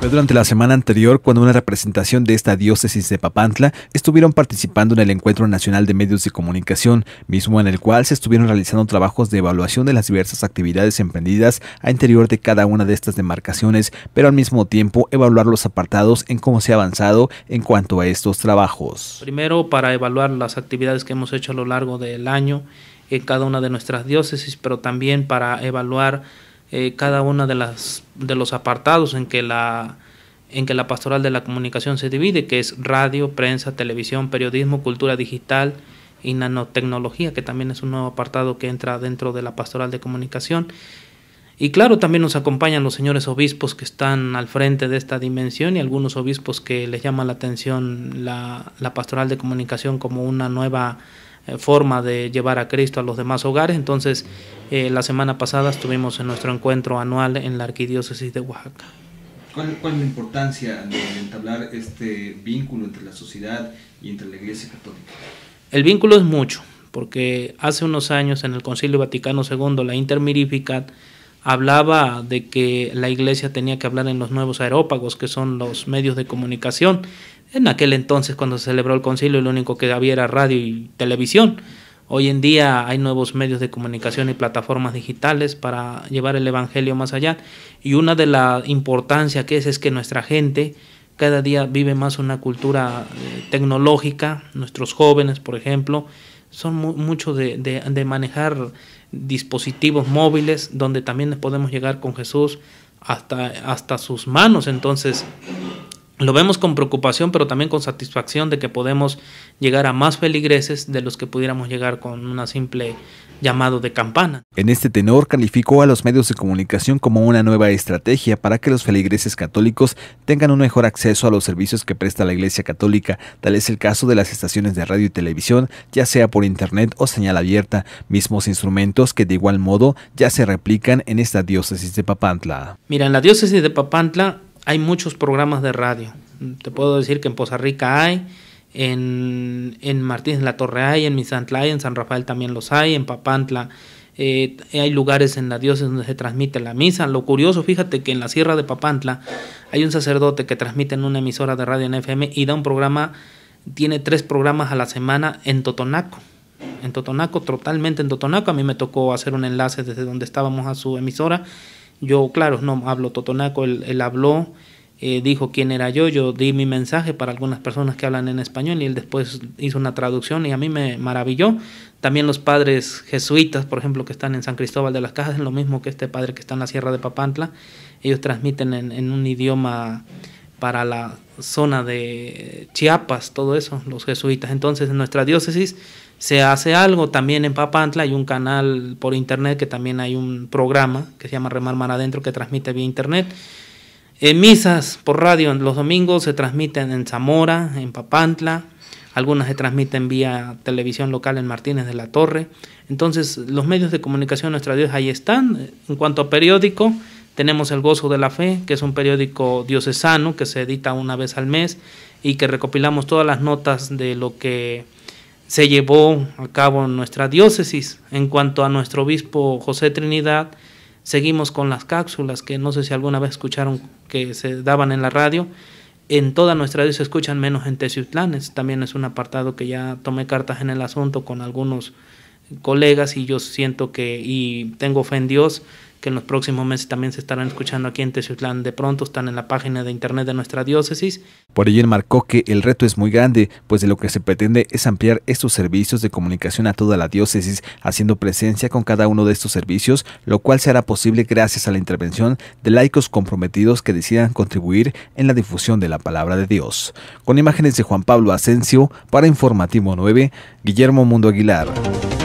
Fue durante la semana anterior cuando una representación de esta diócesis de Papantla estuvieron participando en el Encuentro Nacional de Medios de Comunicación, mismo en el cual se estuvieron realizando trabajos de evaluación de las diversas actividades emprendidas a interior de cada una de estas demarcaciones, pero al mismo tiempo evaluar los apartados en cómo se ha avanzado en cuanto a estos trabajos. Primero, para evaluar las actividades que hemos hecho a lo largo del año en cada una de nuestras diócesis, pero también para evaluar eh, cada uno de, las, de los apartados en que, la, en que la pastoral de la comunicación se divide, que es radio, prensa, televisión, periodismo, cultura digital y nanotecnología, que también es un nuevo apartado que entra dentro de la pastoral de comunicación. Y claro, también nos acompañan los señores obispos que están al frente de esta dimensión y algunos obispos que les llama la atención la, la pastoral de comunicación como una nueva eh, forma de llevar a Cristo a los demás hogares. Entonces, eh, la semana pasada estuvimos en nuestro encuentro anual en la Arquidiócesis de Oaxaca. ¿Cuál, es la importancia de entablar este vínculo entre la sociedad y entre la Iglesia Católica? El vínculo es mucho, porque hace unos años en el Concilio Vaticano II la Mirificat, hablaba de que la iglesia tenía que hablar en los nuevos aerópagos, que son los medios de comunicación. En aquel entonces, cuando se celebró el concilio, lo único que había era radio y televisión. Hoy en día hay nuevos medios de comunicación y plataformas digitales para llevar el Evangelio más allá. Y una de las importancia que es es que nuestra gente cada día vive más una cultura eh, tecnológica, nuestros jóvenes, por ejemplo, son mucho de, manejar dispositivos móviles donde también podemos llegar con Jesús hasta, hasta sus manos. Entonces, lo vemos con preocupación, pero también con satisfacción de que podemos llegar a más feligreses de los que pudiéramos llegar con una simple llamado de campana. En este tenor calificó a los medios de comunicación como una nueva estrategia para que los feligreses católicos tengan un mejor acceso a los servicios que presta la Iglesia Católica, tal es el caso de las estaciones de radio y televisión, ya sea por internet o señal abierta, mismos instrumentos que de igual modo ya se replican en esta diócesis de Papantla. Mira, en la diócesis de Papantla hay muchos programas de radio. Te puedo decir que en Poza Rica hay, en, en Martínez la Torre hay, en hay, en San Rafael también los hay, en Papantla. Eh, hay lugares en la diócesis donde se transmite la misa. Lo curioso, fíjate que en la Sierra de Papantla hay un sacerdote que transmite en una emisora de radio en FM y da un programa, tiene tres programas a la semana en Totonaco. En Totonaco, totalmente en Totonaco. A mí me tocó hacer un enlace desde donde estábamos a su emisora. Yo, claro, no hablo Totonaco, él habló. Eh, dijo quién era yo, yo di mi mensaje para algunas personas que hablan en español y él después hizo una traducción y a mí me maravilló. También los padres jesuitas, por ejemplo, que están en San Cristóbal de las Cajas, es lo mismo que este padre que está en la Sierra de Papantla. Ellos transmiten en, en un idioma para la zona de Chiapas, todo eso, los jesuitas. Entonces, en nuestra diócesis se hace algo. También en Papantla hay un canal por internet que también hay un programa que se llama Remar Mar Adentro que transmite vía internet. En eh, misas por radio los domingos se transmiten en Zamora, en Papantla, algunas se transmiten vía televisión local en Martínez de la Torre. Entonces, los medios de comunicación, nuestra Dios, ahí están. En cuanto a periódico, tenemos El Gozo de la Fe, que es un periódico diocesano que se edita una vez al mes y que recopilamos todas las notas de lo que se llevó a cabo en nuestra diócesis. En cuanto a nuestro obispo José Trinidad, Seguimos con las cápsulas que no sé si alguna vez escucharon que se daban en la radio. En toda nuestra radio se escuchan menos en Teciutlanes. También es un apartado que ya tomé cartas en el asunto con algunos colegas y yo siento que y tengo fe en Dios que en los próximos meses también se estarán escuchando aquí en Teciutlán. De pronto están en la página de internet de nuestra diócesis. Por ello enmarcó que el reto es muy grande, pues de lo que se pretende es ampliar estos servicios de comunicación a toda la diócesis, haciendo presencia con cada uno de estos servicios, lo cual se hará posible gracias a la intervención de laicos comprometidos que decidan contribuir en la difusión de la palabra de Dios. Con imágenes de Juan Pablo Asensio, para Informativo 9, Guillermo Mundo Aguilar.